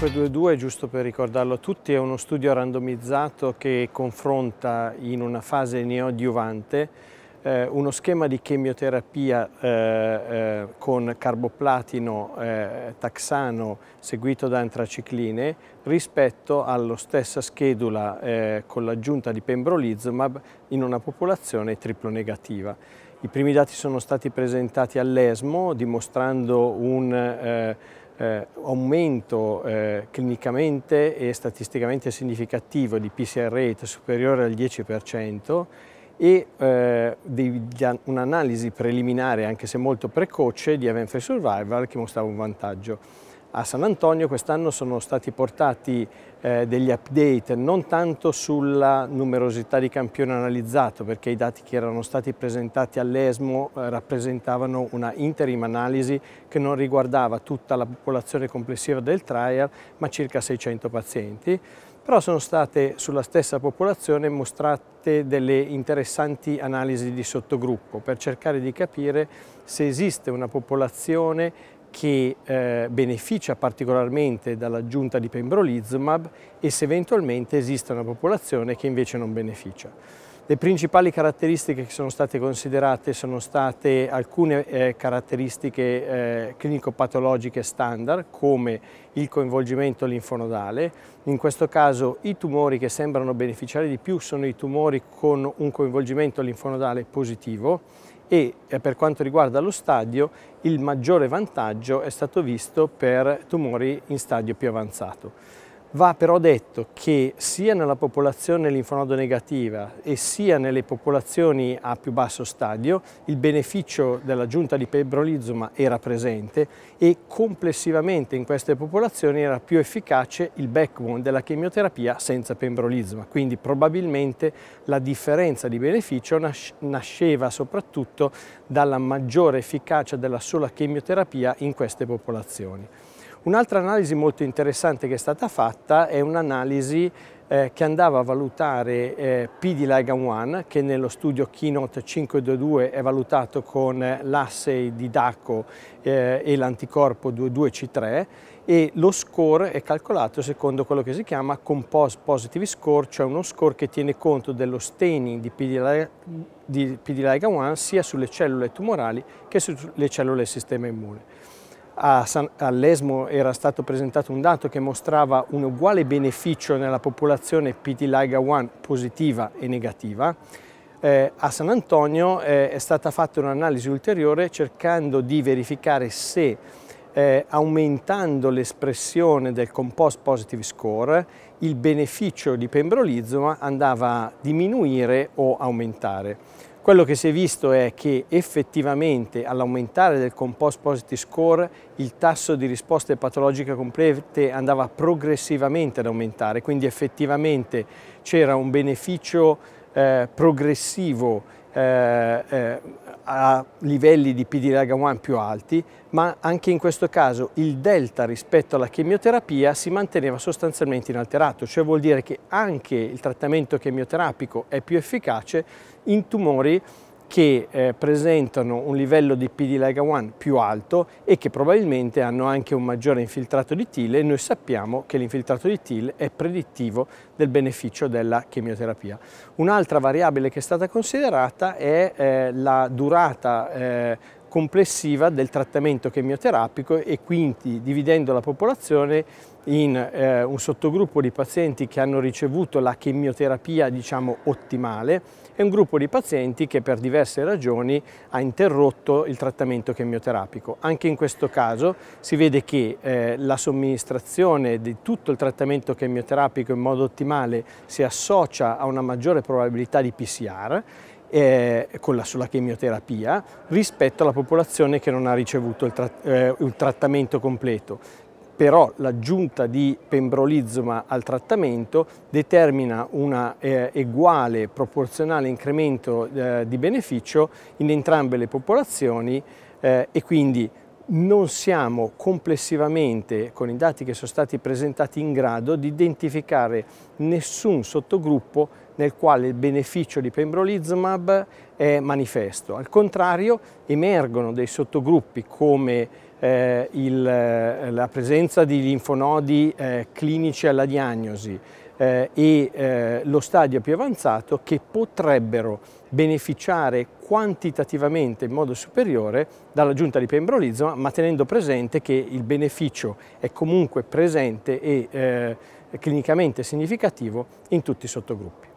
522, giusto per ricordarlo a tutti, è uno studio randomizzato che confronta in una fase neoadiuvante eh, uno schema di chemioterapia eh, eh, con carboplatino eh, taxano seguito da antracicline rispetto allo stessa schedula eh, con l'aggiunta di pembrolizumab in una popolazione triplo negativa. I primi dati sono stati presentati all'ESMO dimostrando un eh, eh, aumento eh, clinicamente e statisticamente significativo di PCR rate superiore al 10% e eh, un'analisi preliminare, anche se molto precoce, di event-free survival che mostrava un vantaggio a San Antonio quest'anno sono stati portati eh, degli update non tanto sulla numerosità di campione analizzato perché i dati che erano stati presentati all'ESMO eh, rappresentavano una interim analisi che non riguardava tutta la popolazione complessiva del trial ma circa 600 pazienti però sono state sulla stessa popolazione mostrate delle interessanti analisi di sottogruppo per cercare di capire se esiste una popolazione che eh, beneficia particolarmente dall'aggiunta di pembrolizumab e se eventualmente esiste una popolazione che invece non beneficia. Le principali caratteristiche che sono state considerate sono state alcune eh, caratteristiche eh, clinico-patologiche standard come il coinvolgimento linfonodale, in questo caso i tumori che sembrano beneficiare di più sono i tumori con un coinvolgimento linfonodale positivo, e eh, per quanto riguarda lo stadio il maggiore vantaggio è stato visto per tumori in stadio più avanzato. Va però detto che sia nella popolazione linfonodo negativa e sia nelle popolazioni a più basso stadio il beneficio dell'aggiunta di pembrolizumab era presente e complessivamente in queste popolazioni era più efficace il backbone della chemioterapia senza pembrolizumab, quindi probabilmente la differenza di beneficio nasceva soprattutto dalla maggiore efficacia della sola chemioterapia in queste popolazioni. Un'altra analisi molto interessante che è stata fatta è un'analisi eh, che andava a valutare eh, P di Ligand 1 che nello studio Keynote 522 è valutato con l'asse di DACO eh, e l'anticorpo 22C3 e lo score è calcolato secondo quello che si chiama Composed Positive Score, cioè uno score che tiene conto dello staining di PD, di 1 sia sulle cellule tumorali che sulle cellule del sistema immune all'ESMO era stato presentato un dato che mostrava un uguale beneficio nella popolazione pt liga 1 positiva e negativa. Eh, a San Antonio eh, è stata fatta un'analisi ulteriore cercando di verificare se eh, aumentando l'espressione del compost positive score il beneficio di pembrolizoma andava a diminuire o aumentare. Quello che si è visto è che effettivamente all'aumentare del Compost Positive Score il tasso di risposte patologiche complete andava progressivamente ad aumentare, quindi effettivamente c'era un beneficio eh, progressivo eh, eh, a livelli di PD-LAGA1 più alti, ma anche in questo caso il delta rispetto alla chemioterapia si manteneva sostanzialmente inalterato, cioè vuol dire che anche il trattamento chemioterapico è più efficace in tumori che eh, presentano un livello di PD-Lega1 più alto e che probabilmente hanno anche un maggiore infiltrato di TIL e noi sappiamo che l'infiltrato di TIL è predittivo del beneficio della chemioterapia. Un'altra variabile che è stata considerata è eh, la durata eh, complessiva del trattamento chemioterapico e quindi dividendo la popolazione in eh, un sottogruppo di pazienti che hanno ricevuto la chemioterapia diciamo ottimale è un gruppo di pazienti che per diverse ragioni ha interrotto il trattamento chemioterapico. Anche in questo caso si vede che eh, la somministrazione di tutto il trattamento chemioterapico in modo ottimale si associa a una maggiore probabilità di PCR eh, la, sulla chemioterapia rispetto alla popolazione che non ha ricevuto il, tra, eh, il trattamento completo però l'aggiunta di pembrolizumab al trattamento determina un eh, uguale proporzionale incremento eh, di beneficio in entrambe le popolazioni eh, e quindi non siamo complessivamente, con i dati che sono stati presentati, in grado di identificare nessun sottogruppo nel quale il beneficio di pembrolizumab è manifesto. Al contrario, emergono dei sottogruppi come eh, il, eh, la presenza di linfonodi eh, clinici alla diagnosi eh, e eh, lo stadio più avanzato che potrebbero beneficiare quantitativamente in modo superiore dall'aggiunta di pembrolizoma, ma tenendo presente che il beneficio è comunque presente e eh, clinicamente significativo in tutti i sottogruppi.